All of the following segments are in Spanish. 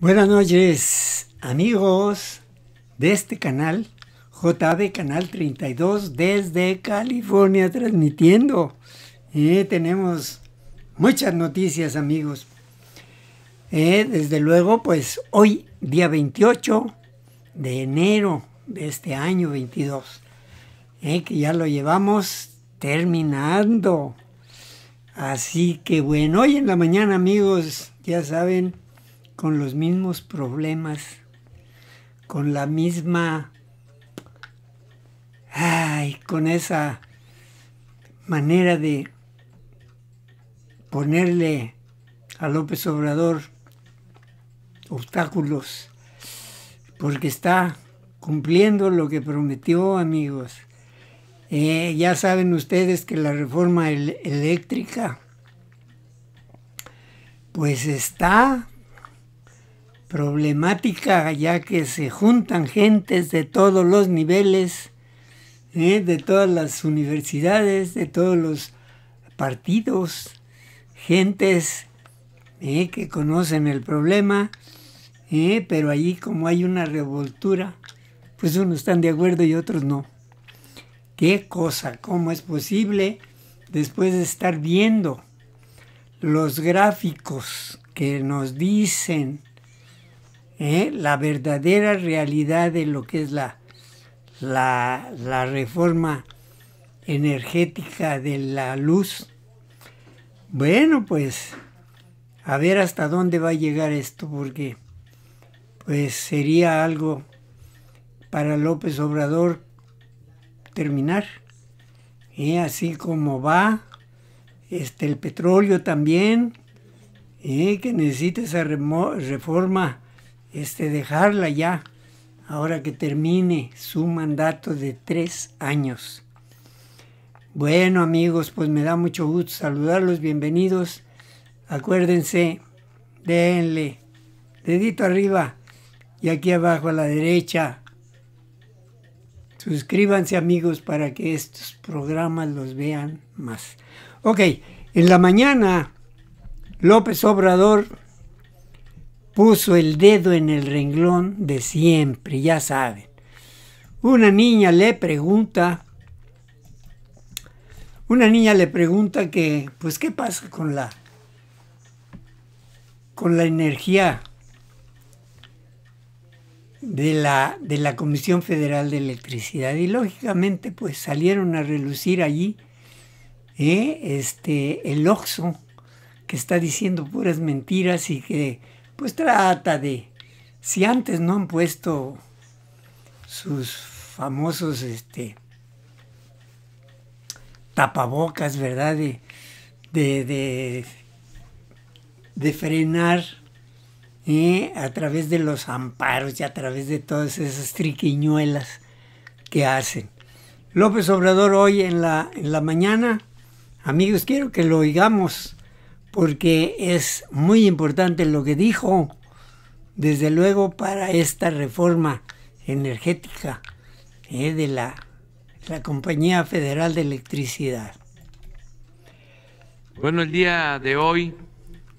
Buenas noches amigos de este canal, JB Canal 32 desde California transmitiendo. Eh, tenemos muchas noticias amigos. Eh, desde luego pues hoy día 28 de enero de este año 22, eh, que ya lo llevamos terminando. Así que bueno, hoy en la mañana amigos, ya saben, con los mismos problemas, con la misma... ¡Ay! Con esa manera de ponerle a López Obrador obstáculos, porque está cumpliendo lo que prometió, amigos. Eh, ya saben ustedes que la reforma eléctrica, pues está problemática ya que se juntan gentes de todos los niveles, ¿eh? de todas las universidades, de todos los partidos, gentes ¿eh? que conocen el problema, ¿eh? pero allí como hay una revoltura, pues unos están de acuerdo y otros no. ¿Qué cosa? ¿Cómo es posible después de estar viendo los gráficos que nos dicen ¿eh? la verdadera realidad de lo que es la, la, reforma energética de la luz. Bueno, pues a ver hasta dónde va a llegar esto, porque pues sería algo para López Obrador terminar. ¿eh? Así como va este, el petróleo también, ¿eh? que necesita esa reforma este, dejarla ya, ahora que termine su mandato de tres años. Bueno amigos, pues me da mucho gusto saludarlos, bienvenidos. Acuérdense, denle dedito arriba y aquí abajo a la derecha. Suscríbanse amigos para que estos programas los vean más. Ok, en la mañana López Obrador puso el dedo en el renglón de siempre, ya saben. Una niña le pregunta, una niña le pregunta que, pues, ¿qué pasa con la, con la energía de la, de la Comisión Federal de Electricidad? Y lógicamente, pues, salieron a relucir allí ¿eh? este, el OXO, que está diciendo puras mentiras y que pues trata de, si antes no han puesto sus famosos este, tapabocas, ¿verdad? De, de, frenar ¿eh? a través de los amparos y a través de todas esas triquiñuelas que hacen. López Obrador hoy en la, en la mañana, amigos, quiero que lo oigamos porque es muy importante lo que dijo, desde luego, para esta reforma energética eh, de la, la Compañía Federal de Electricidad. Bueno, el día de hoy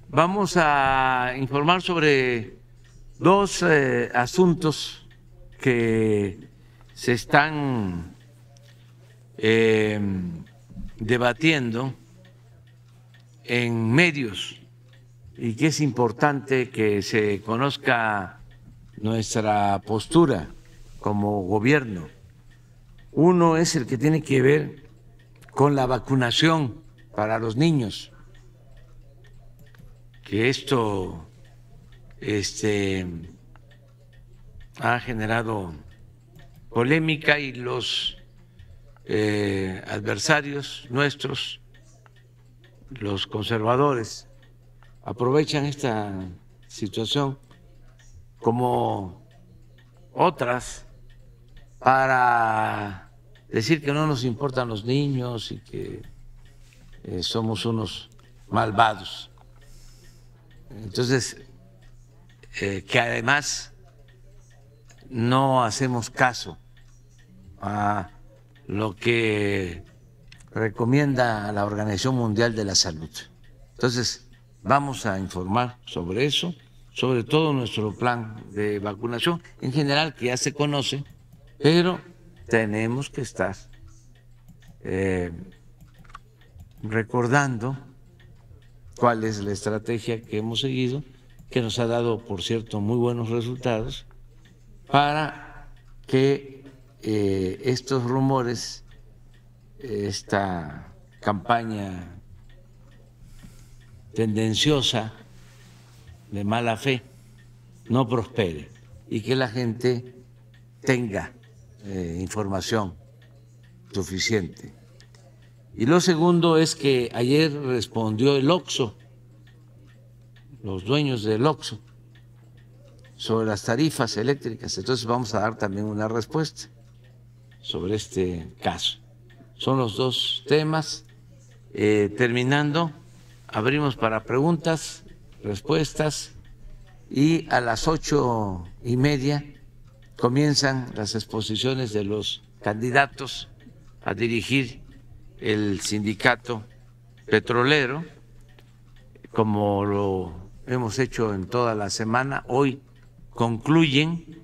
vamos a informar sobre dos eh, asuntos que se están eh, debatiendo en medios y que es importante que se conozca nuestra postura como gobierno. Uno es el que tiene que ver con la vacunación para los niños, que esto este, ha generado polémica y los eh, adversarios nuestros los conservadores aprovechan esta situación como otras para decir que no nos importan los niños y que eh, somos unos malvados. Entonces, eh, que además no hacemos caso a lo que recomienda a la Organización Mundial de la Salud. Entonces, vamos a informar sobre eso, sobre todo nuestro plan de vacunación, en general que ya se conoce, pero tenemos que estar eh, recordando cuál es la estrategia que hemos seguido, que nos ha dado, por cierto, muy buenos resultados, para que eh, estos rumores esta campaña tendenciosa de mala fe no prospere y que la gente tenga eh, información suficiente. Y lo segundo es que ayer respondió el OXO, los dueños del OXO, sobre las tarifas eléctricas. Entonces vamos a dar también una respuesta sobre este caso. Son los dos temas. Eh, terminando, abrimos para preguntas, respuestas y a las ocho y media comienzan las exposiciones de los candidatos a dirigir el sindicato petrolero, como lo hemos hecho en toda la semana. Hoy concluyen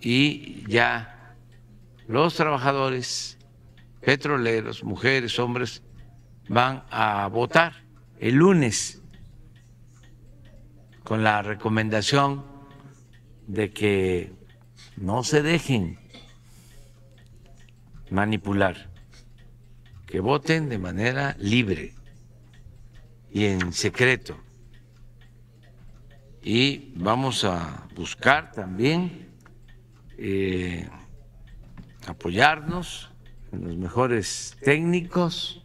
y ya los trabajadores petroleros, mujeres, hombres, van a votar el lunes con la recomendación de que no se dejen manipular, que voten de manera libre y en secreto. Y vamos a buscar también eh, apoyarnos los mejores técnicos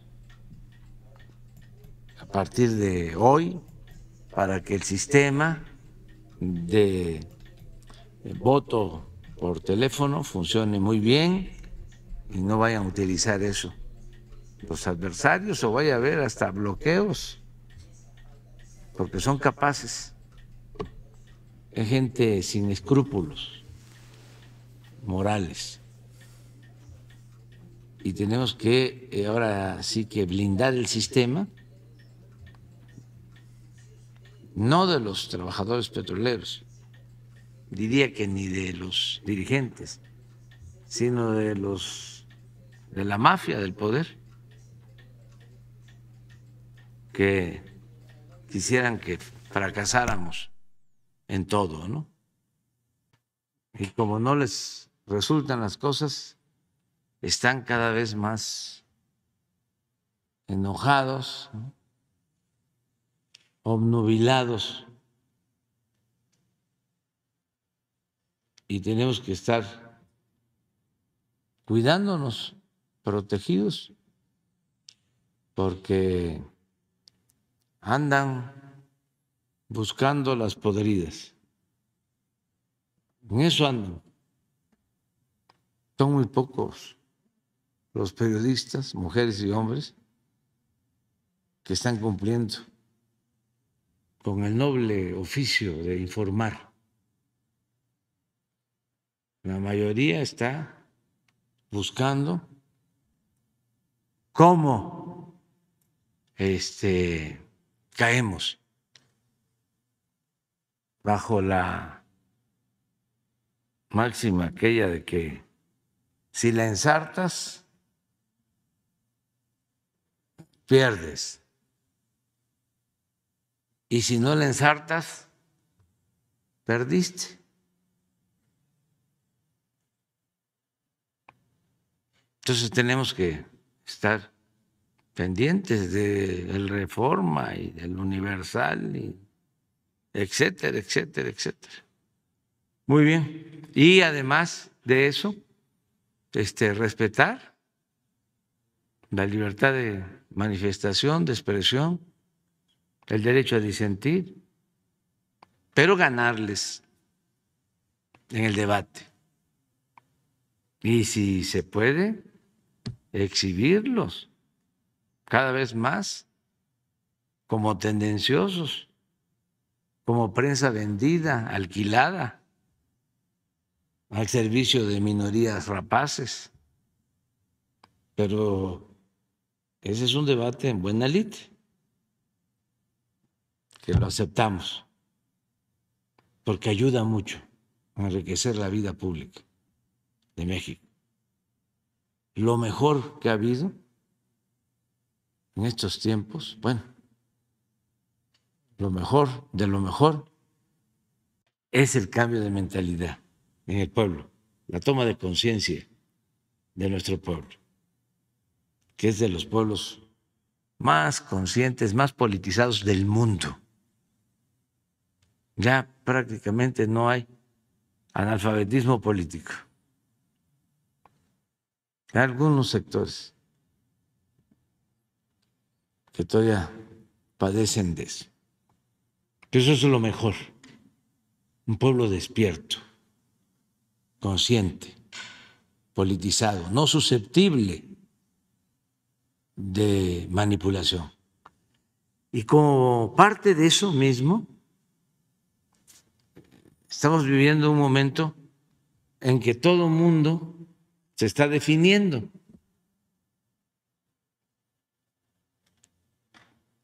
a partir de hoy para que el sistema de voto por teléfono funcione muy bien y no vayan a utilizar eso los adversarios o vaya a haber hasta bloqueos porque son capaces es gente sin escrúpulos morales y tenemos que eh, ahora sí que blindar el sistema, no de los trabajadores petroleros, diría que ni de los dirigentes, sino de los de la mafia del poder que quisieran que fracasáramos en todo, ¿no? Y como no les resultan las cosas, están cada vez más enojados, obnubilados. Y tenemos que estar cuidándonos, protegidos, porque andan buscando las podridas. En eso andan. Son muy pocos los periodistas, mujeres y hombres, que están cumpliendo con el noble oficio de informar. La mayoría está buscando cómo este, caemos bajo la máxima aquella de que si la ensartas, pierdes. Y si no la ensartas, perdiste. Entonces tenemos que estar pendientes de la Reforma y del Universal, etcétera, etcétera, etcétera. Muy bien. Y además de eso, este, respetar la libertad de manifestación, de expresión, el derecho a disentir, pero ganarles en el debate. Y si se puede, exhibirlos cada vez más como tendenciosos, como prensa vendida, alquilada, al servicio de minorías rapaces. Pero ese es un debate en buena lid, que lo aceptamos, porque ayuda mucho a enriquecer la vida pública de México. Lo mejor que ha habido en estos tiempos, bueno, lo mejor de lo mejor es el cambio de mentalidad en el pueblo, la toma de conciencia de nuestro pueblo que es de los pueblos más conscientes, más politizados del mundo. Ya prácticamente no hay analfabetismo político. Hay algunos sectores que todavía padecen de eso. eso es lo mejor. Un pueblo despierto, consciente, politizado, no susceptible de manipulación. Y como parte de eso mismo, estamos viviendo un momento en que todo el mundo se está definiendo.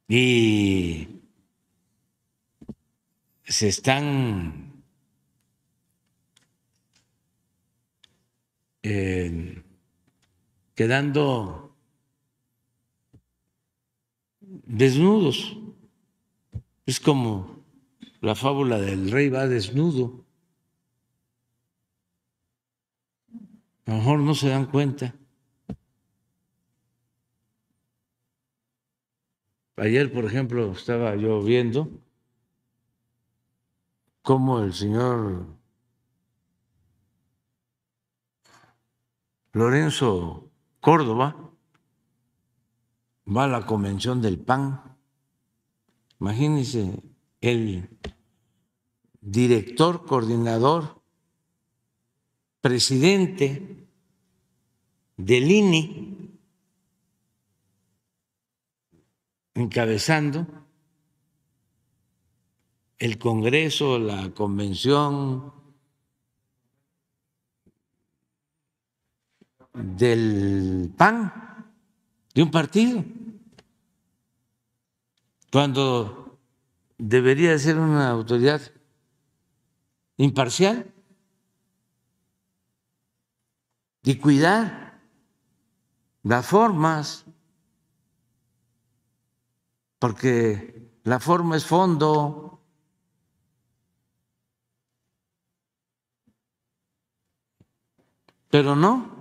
Y se están eh, quedando desnudos. Es como la fábula del rey va desnudo. A lo mejor no se dan cuenta. Ayer, por ejemplo, estaba yo viendo cómo el señor Lorenzo Córdoba va a la convención del PAN. Imagínense, el director, coordinador, presidente del INI, encabezando el Congreso, la convención del PAN de un partido, cuando debería ser una autoridad imparcial y cuidar las formas, porque la forma es fondo, Pero no,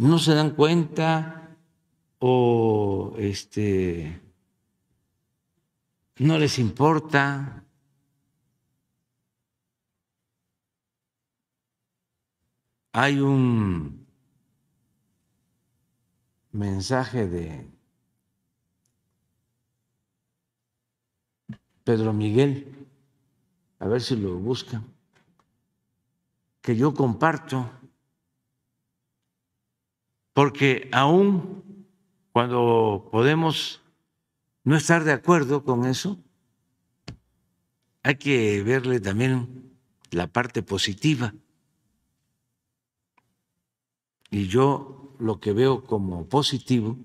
no se dan cuenta o este, no les importa. Hay un mensaje de Pedro Miguel, a ver si lo buscan, que yo comparto porque aún cuando podemos no estar de acuerdo con eso, hay que verle también la parte positiva. Y yo lo que veo como positivo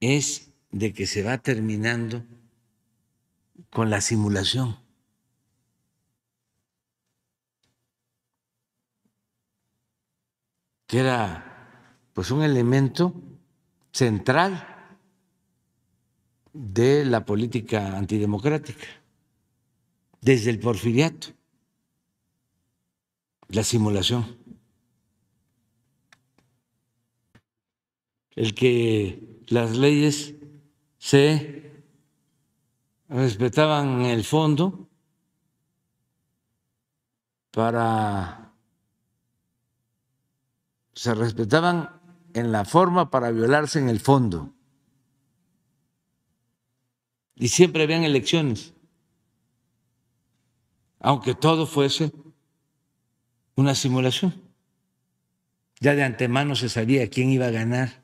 es de que se va terminando con la simulación. que era pues un elemento central de la política antidemocrática, desde el porfiriato, la simulación. El que las leyes se respetaban en el fondo para se respetaban en la forma para violarse en el fondo. Y siempre habían elecciones, aunque todo fuese una simulación. Ya de antemano se sabía quién iba a ganar.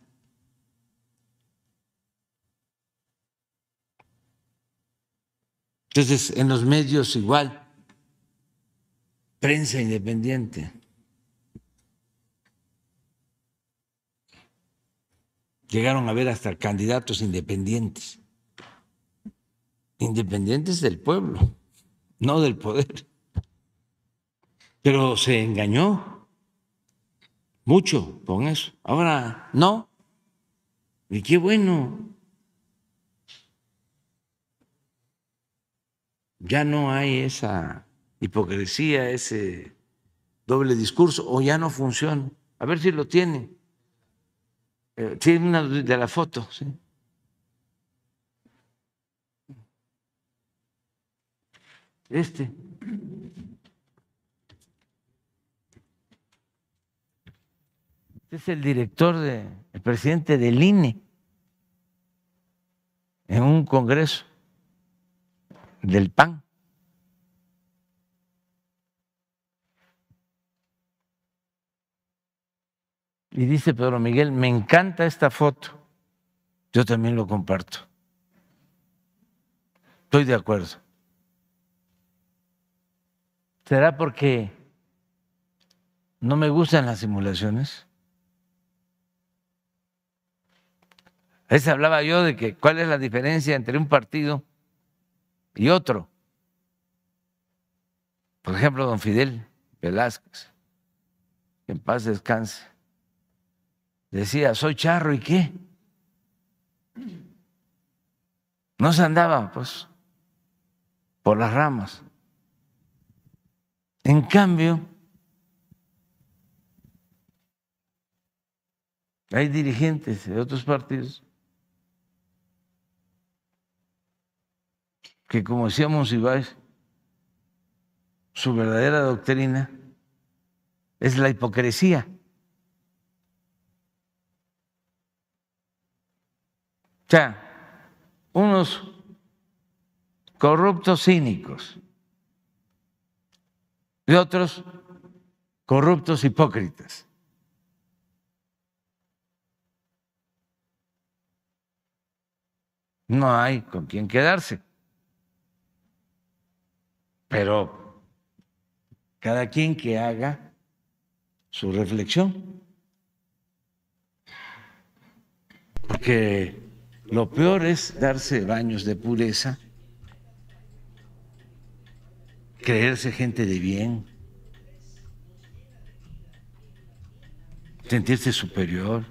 Entonces, en los medios igual, prensa independiente. Llegaron a ver hasta candidatos independientes, independientes del pueblo, no del poder. Pero se engañó mucho con eso. Ahora no. Y qué bueno. Ya no hay esa hipocresía, ese doble discurso, o ya no funciona. A ver si lo tiene. Sí, eh, una de la foto, ¿sí? Este. Este es el director de, el presidente del INE en un congreso del PAN. Y dice Pedro Miguel, me encanta esta foto. Yo también lo comparto. Estoy de acuerdo. ¿Será porque no me gustan las simulaciones? A veces hablaba yo de que cuál es la diferencia entre un partido y otro. Por ejemplo, don Fidel Velázquez, que en paz descanse decía, soy charro y qué. No se andaba, pues, por las ramas. En cambio, hay dirigentes de otros partidos que, como decía Monsiváis, su verdadera doctrina es la hipocresía. O sea, unos corruptos cínicos y otros corruptos hipócritas. No hay con quién quedarse. Pero cada quien que haga su reflexión. Porque lo peor es darse baños de pureza, creerse gente de bien, sentirse superior.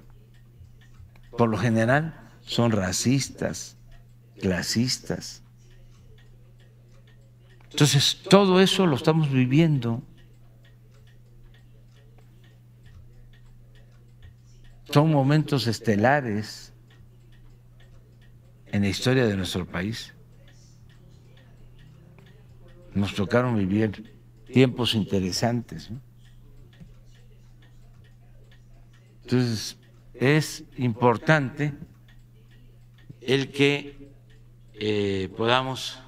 Por lo general son racistas, clasistas. Entonces, todo eso lo estamos viviendo. Son momentos estelares en la historia de nuestro país. Nos tocaron vivir tiempos interesantes. Entonces, es importante el que eh, podamos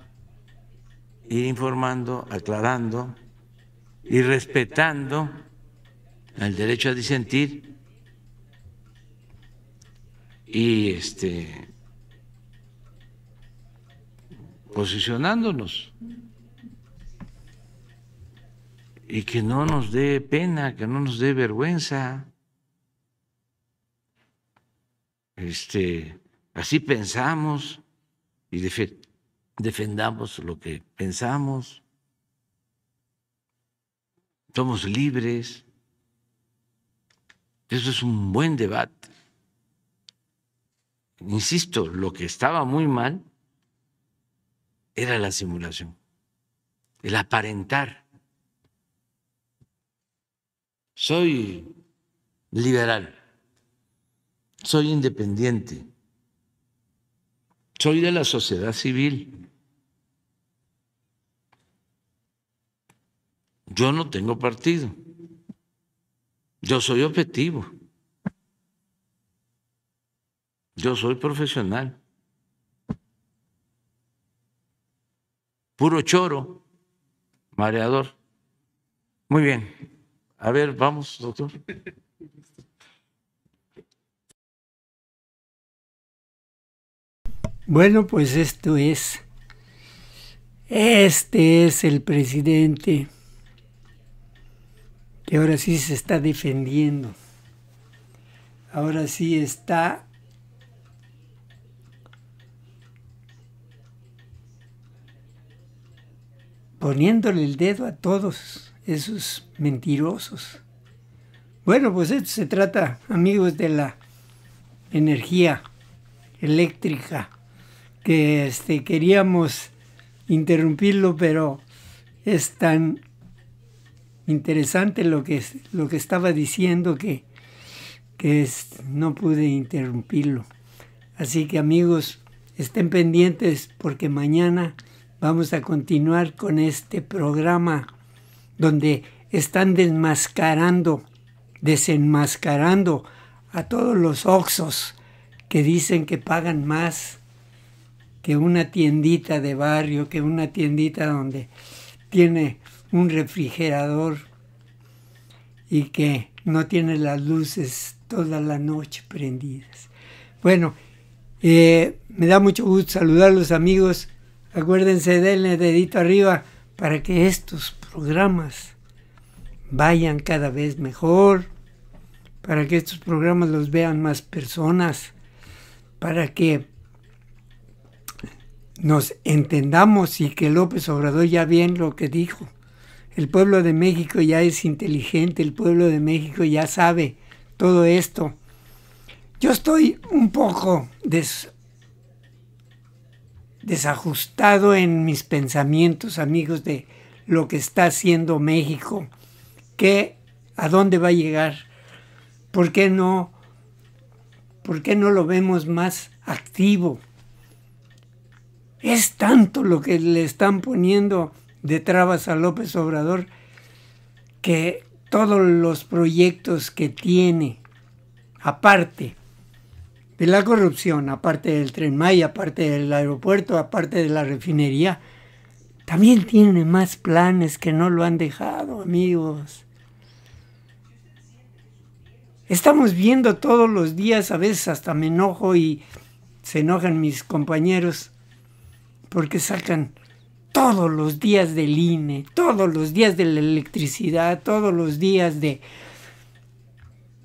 ir informando, aclarando y respetando el derecho a disentir y este posicionándonos. Y que no nos dé pena, que no nos dé vergüenza. Este, así pensamos y defendamos lo que pensamos. Somos libres. Eso es un buen debate. Insisto, lo que estaba muy mal era la simulación, el aparentar. Soy liberal, soy independiente, soy de la sociedad civil. Yo no tengo partido, yo soy objetivo, yo soy profesional. puro choro, mareador. Muy bien. A ver, vamos, doctor. Bueno, pues esto es. Este es el presidente que ahora sí se está defendiendo. Ahora sí está poniéndole el dedo a todos esos mentirosos. Bueno, pues esto se trata, amigos, de la energía eléctrica, que este, queríamos interrumpirlo, pero es tan interesante lo que, lo que estaba diciendo que, que no pude interrumpirlo. Así que amigos, estén pendientes porque mañana Vamos a continuar con este programa donde están desmascarando, desenmascarando a todos los oxos que dicen que pagan más que una tiendita de barrio, que una tiendita donde tiene un refrigerador y que no tiene las luces toda la noche prendidas. Bueno, eh, me da mucho gusto saludar a los amigos Acuérdense, denle dedito arriba para que estos programas vayan cada vez mejor, para que estos programas los vean más personas, para que nos entendamos y que López Obrador ya bien lo que dijo. El pueblo de México ya es inteligente, el pueblo de México ya sabe todo esto. Yo estoy un poco des desajustado en mis pensamientos, amigos, de lo que está haciendo México, que a dónde va a llegar, por qué no, por qué no lo vemos más activo. Es tanto lo que le están poniendo de trabas a López Obrador que todos los proyectos que tiene aparte de la corrupción, aparte del tren Maya, aparte del aeropuerto, aparte de la refinería, también tiene más planes que no lo han dejado, amigos. Estamos viendo todos los días, a veces hasta me enojo y se enojan mis compañeros porque sacan todos los días del INE, todos los días de la electricidad, todos los días de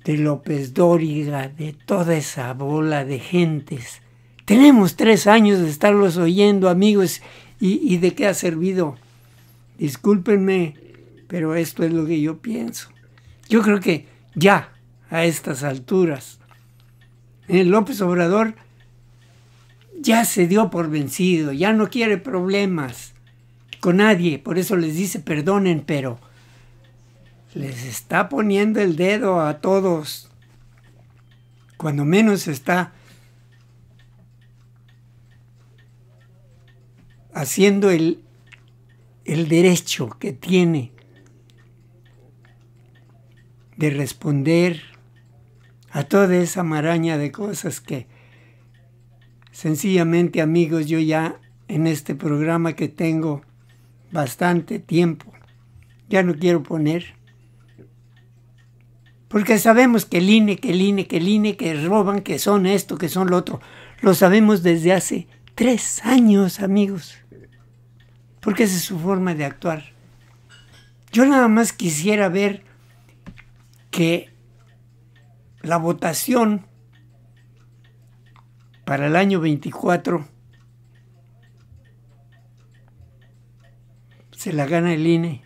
de López Dóriga, de toda esa bola de gentes. Tenemos tres años de estarlos oyendo, amigos, y, de qué ha servido. Discúlpenme, pero esto es lo que yo pienso. Yo creo que ya, a estas alturas, el López Obrador ya se dio por vencido, ya no quiere problemas con nadie, por eso les dice perdonen, pero les está poniendo el dedo a todos, cuando menos está haciendo el, el derecho que tiene de responder a toda esa maraña de cosas que sencillamente amigos yo ya en este programa que tengo bastante tiempo ya no quiero poner. Porque sabemos que el INE, que el INE, que el INE, que roban, que son esto, que son lo otro. Lo sabemos desde hace tres años, amigos. Porque esa es su forma de actuar. Yo nada más quisiera ver que la votación para el año 24 se la gana el INE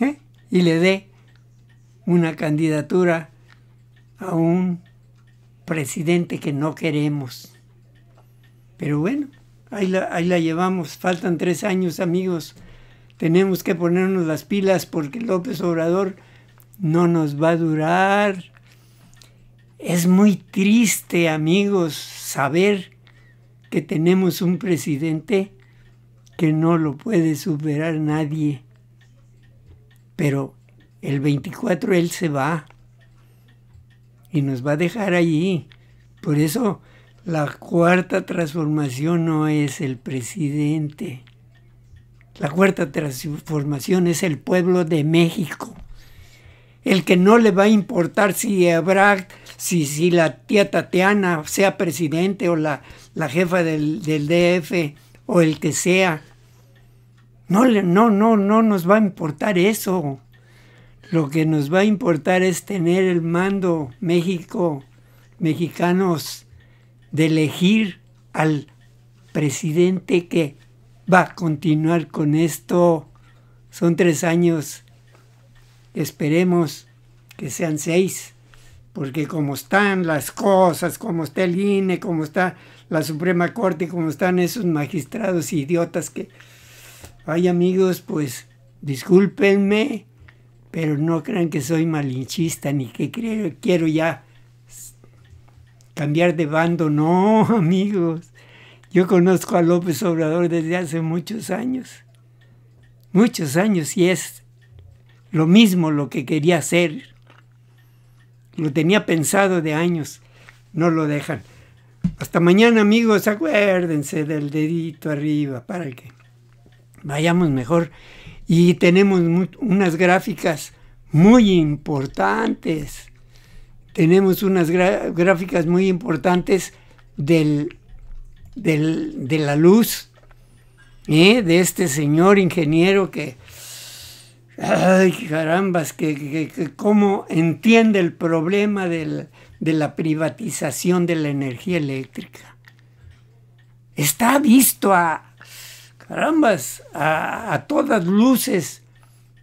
¿eh? y le dé una candidatura a un presidente que no queremos. Pero bueno, ahí la, llevamos. Faltan tres años, amigos. Tenemos que ponernos las pilas porque López Obrador no nos va a durar. Es muy triste, amigos, saber que tenemos un presidente que no lo puede superar nadie. Pero el 24 él se va y nos va a dejar allí. Por eso la cuarta transformación no es el presidente. La cuarta transformación es el pueblo de México. El que no le va a importar si habrá, si, si la tía Tatiana sea presidente o la, jefa del, del, DF o el que sea. No, no, no, no nos va a importar eso. Lo que nos va a importar es tener el mando México, mexicanos, de elegir al presidente que va a continuar con esto. Son tres años. Esperemos que sean seis, porque como están las cosas, como está el INE, como está la Suprema Corte, como están esos magistrados idiotas que... Ay amigos, pues discúlpenme, pero no crean que soy malinchista ni que creo, quiero ya cambiar de bando. No, amigos. Yo conozco a López Obrador desde hace muchos años. Muchos años y es lo mismo lo que quería hacer. Lo tenía pensado de años. No lo dejan. Hasta mañana, amigos. Acuérdense del dedito arriba para que vayamos mejor y tenemos unas gráficas muy importantes. Tenemos unas gráficas muy importantes del, de la luz, ¿eh? de este señor ingeniero que, ay carambas, que, cómo entiende el problema de la privatización de la energía eléctrica. Está visto a, carambas, a, todas luces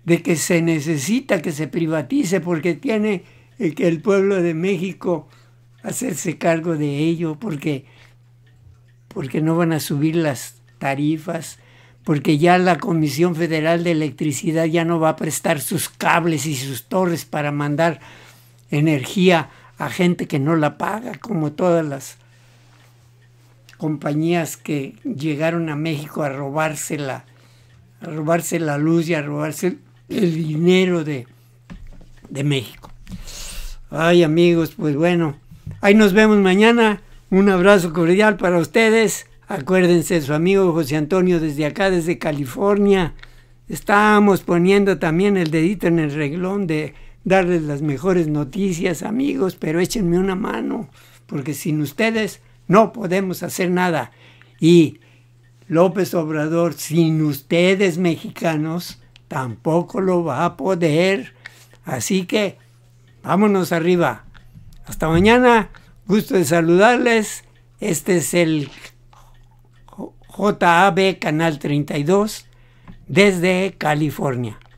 de que se necesita que se privatice porque tiene que el pueblo de México hacerse cargo de ello porque, porque no van a subir las tarifas, porque ya la Comisión Federal de Electricidad ya no va a prestar sus cables y sus torres para mandar energía a gente que no la paga, como todas las compañías que llegaron a México a robarse la, a robarse la luz y a robarse el dinero de, México. Ay amigos, pues bueno, ahí nos vemos mañana. Un abrazo cordial para ustedes. Acuérdense, su amigo José Antonio desde acá, desde California. Estamos poniendo también el dedito en el reglón de darles las mejores noticias, amigos, pero échenme una mano, porque sin ustedes no podemos hacer nada. Y López Obrador, sin ustedes mexicanos, tampoco lo va a poder. Así que vámonos arriba. Hasta mañana. Gusto de saludarles. Este es el JAB Canal 32 desde California.